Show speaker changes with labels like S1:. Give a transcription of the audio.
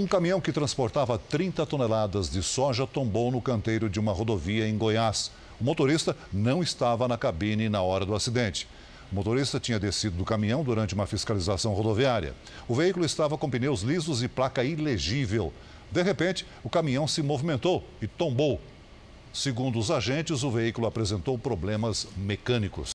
S1: Um caminhão que transportava 30 toneladas de soja tombou no canteiro de uma rodovia em Goiás. O motorista não estava na cabine na hora do acidente. O motorista tinha descido do caminhão durante uma fiscalização rodoviária. O veículo estava com pneus lisos e placa ilegível. De repente, o caminhão se movimentou e tombou. Segundo os agentes, o veículo apresentou problemas mecânicos.